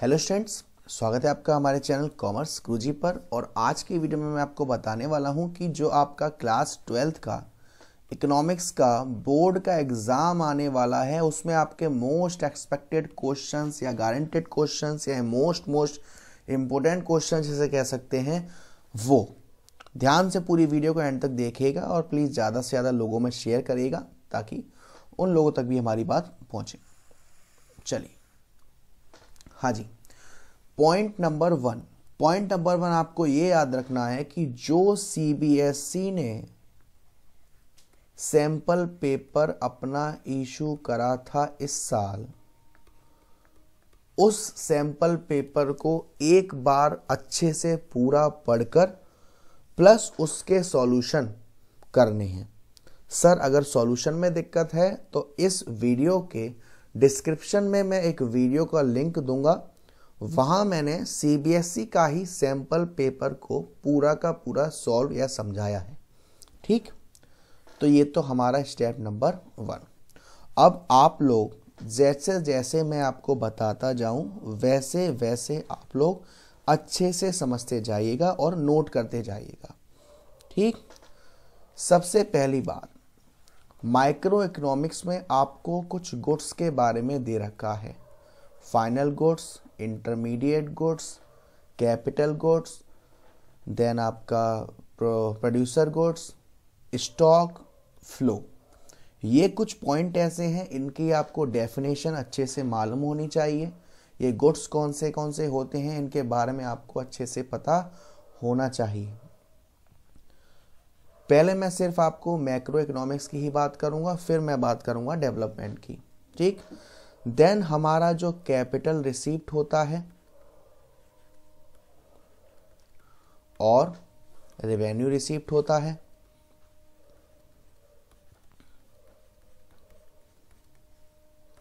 hello students स्वागत है आपका हमारे चैनल कॉमर्स क्रूजी पर और आज की वीडियो में मैं आपको बताने वाला हूं कि जो आपका क्लास ट्वेल्थ का इकोनॉमिक्स का बोर्ड का एग्ज़ाम आने वाला है उसमें आपके मोस्ट एक्सपेक्टेड क्वेश्चंस या गारंटेड क्वेश्चंस या मोस्ट मोस्ट इम्पोर्टेंट क्वेश्चन जिसे कह सकते हैं वो ध्यान से पूरी वीडियो को एंड तक देखेगा और प्लीज़ ज़्यादा से ज़्यादा लोगों में शेयर करेगा ताकि उन लोगों तक भी हमारी बात पहुँचे चलिए हाँ जी point number one point number one आपको ये याद रखना है कि जो सीबीएसई e ने सैंपल पेपर अपना इशू करा था इस साल उस सैंपल पेपर को एक बार अच्छे से पूरा पढ़कर प्लस उसके सॉल्यूशन करने हैं सर अगर सॉल्यूशन में दिक्कत है तो इस वीडियो के डिस्क्रिप्शन में मैं एक वीडियो का लिंक दूंगा वहाँ मैंने सीबीएसई e का ही सैम्पल पेपर को पूरा का पूरा सॉल्व या समझाया है ठीक तो ये तो हमारा स्टेप नंबर वन अब आप लोग जैसे जैसे मैं आपको बताता जाऊं वैसे वैसे आप लोग अच्छे से समझते जाइएगा और नोट करते जाइएगा ठीक सबसे पहली बात माइक्रो इकोनॉमिक्स में आपको कुछ गुड्स के बारे में दे रखा है final goods intermediate goods capital goods then आपका प्रोड्यूसर गुड्स स्टॉक फ्लो ये कुछ पॉइंट ऐसे हैं इनकी आपको डेफिनेशन अच्छे से मालूम होनी चाहिए ये गुड्स कौन से कौन से होते हैं इनके बारे में आपको अच्छे से पता होना चाहिए पहले मैं सिर्फ आपको मैक्रो इकोनॉमिक्स की ही बात करूंगा फिर मैं बात करूंगा डेवलपमेंट की ठीक देन हमारा जो कैपिटल रिसीप्ट होता है और रेवेन्यू रिसीप्ट होता है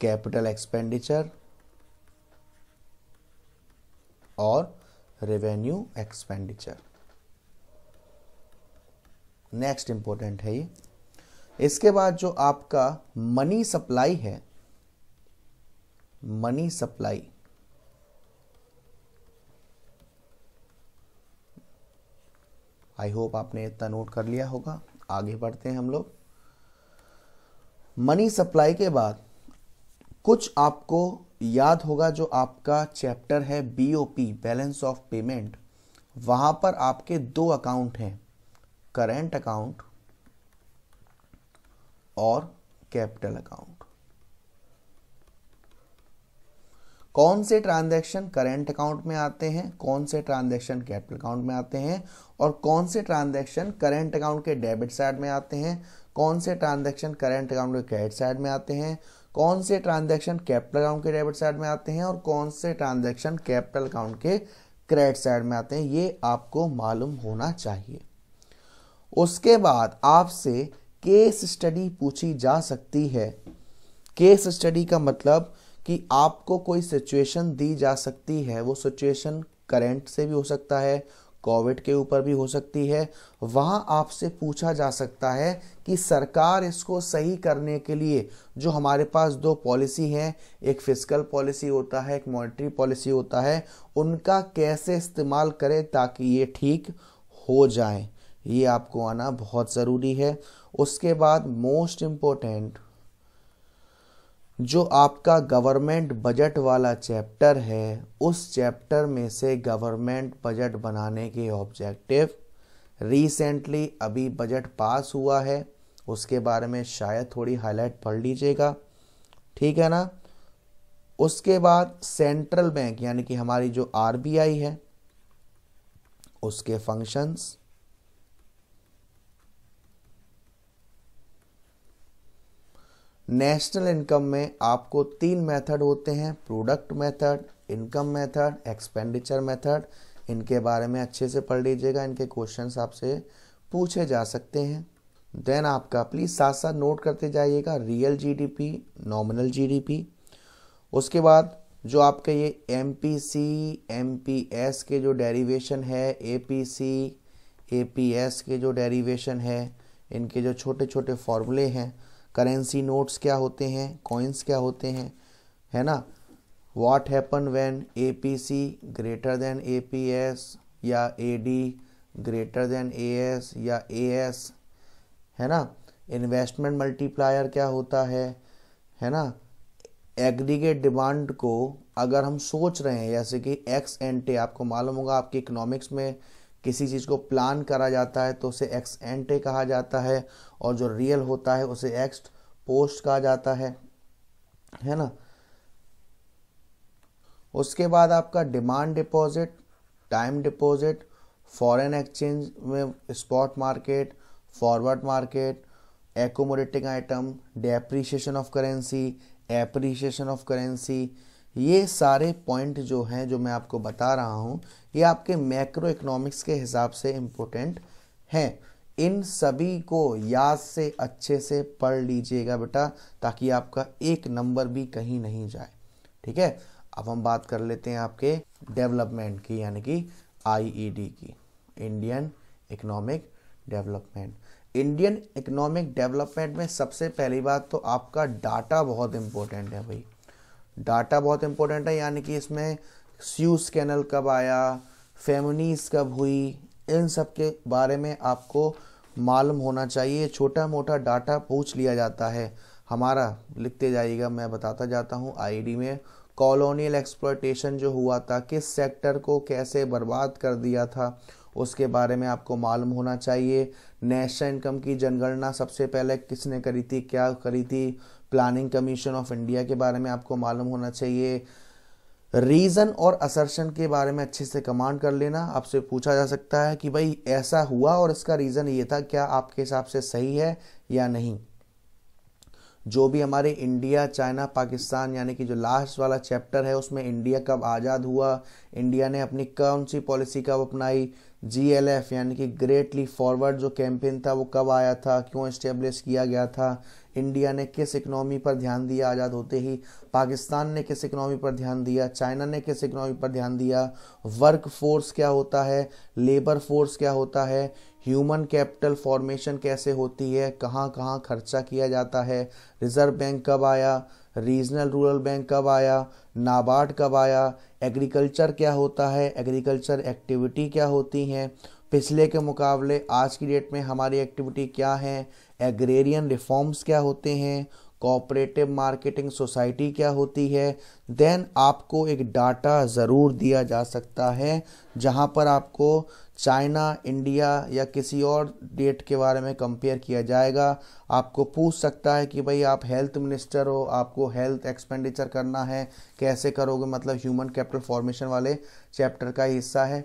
कैपिटल एक्सपेंडिचर और रेवेन्यू एक्सपेंडिचर नेक्स्ट इंपॉर्टेंट है ये इसके बाद जो आपका मनी सप्लाई है मनी सप्लाई आई होप आपने इतना नोट कर लिया होगा आगे बढ़ते हैं हम लोग मनी सप्लाई के बाद कुछ आपको याद होगा जो आपका चैप्टर है बीओपी बैलेंस ऑफ पेमेंट वहां पर आपके दो अकाउंट हैं करेंट अकाउंट और कैपिटल अकाउंट कौन से ट्रांजैक्शन करेंट अकाउंट में आते हैं कौन से ट्रांजैक्शन कैपिटल अकाउंट में आते हैं और कौन से ट्रांजैक्शन करेंट अकाउंट के डेबिट साइड में आते हैं कौन से ट्रांजैक्शन करेंट अकाउंट के क्रेडिट साइड में आते हैं कौन से ट्रांजैक्शन कैपिटल अकाउंट के डेबिट साइड में आते हैं और कौन से ट्रांजैक्शन कैपिटल अकाउंट के क्रेडिट साइड में आते हैं ये आपको मालूम होना चाहिए उसके बाद आपसे केस स्टडी पूछी जा सकती है केस स्टडी का मतलब कि आपको कोई सिचुएशन दी जा सकती है वो सिचुएशन करेंट से भी हो सकता है कोविड के ऊपर भी हो सकती है वहाँ आपसे पूछा जा सकता है कि सरकार इसको सही करने के लिए जो हमारे पास दो पॉलिसी हैं एक फिजिकल पॉलिसी होता है एक मॉनिटरी पॉलिसी होता है उनका कैसे इस्तेमाल करें ताकि ये ठीक हो जाए ये आपको आना बहुत ज़रूरी है उसके बाद मोस्ट इम्पोर्टेंट जो आपका गवर्नमेंट बजट वाला चैप्टर है उस चैप्टर में से गवर्नमेंट बजट बनाने के ऑब्जेक्टिव रिसेंटली अभी बजट पास हुआ है उसके बारे में शायद थोड़ी हाईलाइट पढ़ लीजिएगा ठीक है ना उसके बाद सेंट्रल बैंक यानी कि हमारी जो आरबीआई है उसके फंक्शंस नेशनल इनकम में आपको तीन मेथड होते हैं product method income method expenditure method इनके बारे में अच्छे से पढ़ लीजिएगा इनके क्वेश्चन आपसे पूछे जा सकते हैं देन आपका प्लीज़ साथ साथ नोट करते जाइएगा रियल जीडीपी नॉमिनल जीडीपी उसके बाद जो आपके ये M P C M P S के जो डेरिवेशन है A P C A P S के जो डेरिवेशन है इनके जो छोटे छोटे फॉर्मूले हैं करेंसी नोट्स क्या होते हैं कॉइन्स क्या होते हैं है ना what happen when A P C greater than A P S या A D greater than A S या ए एस है ना इन्वेस्टमेंट मल्टीप्लायर क्या होता है है ना एग्रीगेट डिमांड को अगर हम सोच रहे हैं जैसे कि एक्स एंटे आपको मालूम होगा आपकी इकोनॉमिक्स में किसी चीज़ को प्लान करा जाता है तो उसे एक्स एंटे कहा जाता है और जो रियल होता है उसे एक्स पोस्ट कहा जाता है है ना उसके बाद आपका demand deposit time deposit foreign exchange में spot market forward market accommodating item depreciation of currency appreciation of currency ये सारे पॉइंट जो हैं जो मैं आपको बता रहा हूँ ये आपके मैक्रो इकोनॉमिक्स के हिसाब से इम्पोर्टेंट हैं इन सभी को याद से अच्छे से पढ़ लीजिएगा बेटा ताकि आपका एक नंबर भी कहीं नहीं जाए ठीक है अब हम बात कर लेते हैं आपके डेवलपमेंट की यानी कि आईईडी e की Indian economic development Indian economic development में सबसे पहली बात तो आपका डाटा बहुत इंपॉर्टेंट है भाई डाटा बहुत इंपॉर्टेंट है यानी कि इसमें स्यूस कैनल कब आया फेमनीस कब हुई इन सब के बारे में आपको मालूम होना चाहिए छोटा मोटा डाटा पूछ लिया जाता है हमारा लिखते जाइएगा मैं बताता जाता हूँ आईडी में कॉलोनियल एक्सप्लोटेशन जो हुआ था किस सेक्टर को कैसे बर्बाद कर दिया था उसके बारे में आपको मालूम होना चाहिए नेशनल इनकम की जनगणना सबसे पहले किसने करी थी क्या करी थी प्लानिंग कमीशन ऑफ इंडिया के बारे में आपको मालूम होना चाहिए रीज़न और असर्शन के बारे में अच्छे से कमांड कर लेना आपसे पूछा जा सकता है कि भाई ऐसा हुआ और इसका रीज़न ये था क्या आपके हिसाब से सही है या नहीं जो भी हमारे इंडिया चाइना पाकिस्तान यानी कि जो लास्ट वाला चैप्टर है उसमें इंडिया कब आज़ाद हुआ इंडिया ने अपनी कौन सी पॉलिसी कब अपनाई जी एल एफ यानी कि ग्रेटली फॉरवर्ड जो कैंपेन था वो कब आया था क्यों इस्टेब्लिश किया गया था इंडिया ने किस इकोनॉमी पर ध्यान दिया आज़ाद होते ही पाकिस्तान ने किस इकोनॉमी पर ध्यान दिया चाइना ने किस इकोनॉमी पर ध्यान दिया वर्क फोर्स क्या होता है लेबर फोर्स क्या होता है ह्यूमन कैपिटल फॉर्मेशन कैसे होती है कहाँ कहाँ खर्चा किया जाता है रिजर्व बैंक कब आया रीजनल रूरल बैंक कब आया नाबार्ड कब आया एग्रीकल्चर क्या होता है एग्रीकल्चर एक्टिविटी क्या होती हैं पिछले के मुकाबले आज की डेट में हमारी एक्टिविटी क्या है एग्रेरियन रिफॉर्म्स क्या होते हैं कोऑपरेटिव मार्केटिंग सोसाइटी क्या होती है देन आपको एक डाटा ज़रूर दिया जा सकता है जहाँ पर आपको चाइना इंडिया या किसी और डेट के बारे में कंपेयर किया जाएगा आपको पूछ सकता है कि भाई आप हेल्थ मिनिस्टर हो आपको हेल्थ एक्सपेंडिचर करना है कैसे करोगे मतलब ह्यूमन कैपिटल फॉर्मेशन वाले चैप्टर का हिस्सा है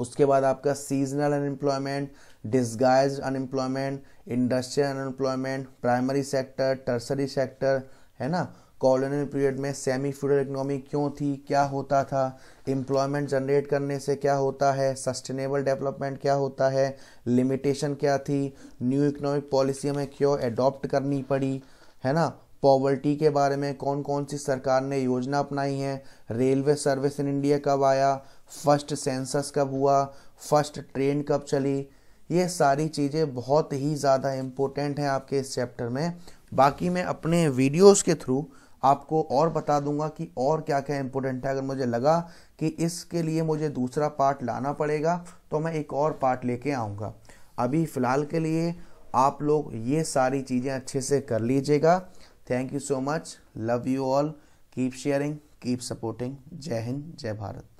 उसके बाद आपका seasonal unemployment disguise unemployment industrial unemployment primary sector tertiary sector है ना कॉलोनियल पीरियड में सेमी फ्यूडल इकोनॉमी क्यों थी क्या होता था एम्प्लॉयमेंट जनरेट करने से क्या होता है सस्टेनेबल डेवलपमेंट क्या होता है लिमिटेशन क्या थी न्यू इकोनॉमिक पॉलिसी हमें क्यों एडॉप्ट करनी पड़ी है ना पॉवर्टी के बारे में कौन कौन सी सरकार ने योजना अपनाई है रेलवे सर्विस इन इंडिया कब आया फर्स्ट सेंसस कब हुआ फर्स्ट ट्रेन कब चली ये सारी चीज़ें बहुत ही ज़्यादा इम्पोर्टेंट हैं आपके इस चैप्टर में बाकी मैं अपने वीडियोस के थ्रू आपको और बता दूंगा कि और क्या क्या इम्पोर्टेंट है अगर मुझे लगा कि इसके लिए मुझे दूसरा पार्ट लाना पड़ेगा तो मैं एक और पार्ट लेके आऊँगा अभी फ़िलहाल के लिए आप लोग ये सारी चीज़ें अच्छे से कर लीजिएगा thank you so much love you all keep sharing keep supporting Jai Hind जय भारत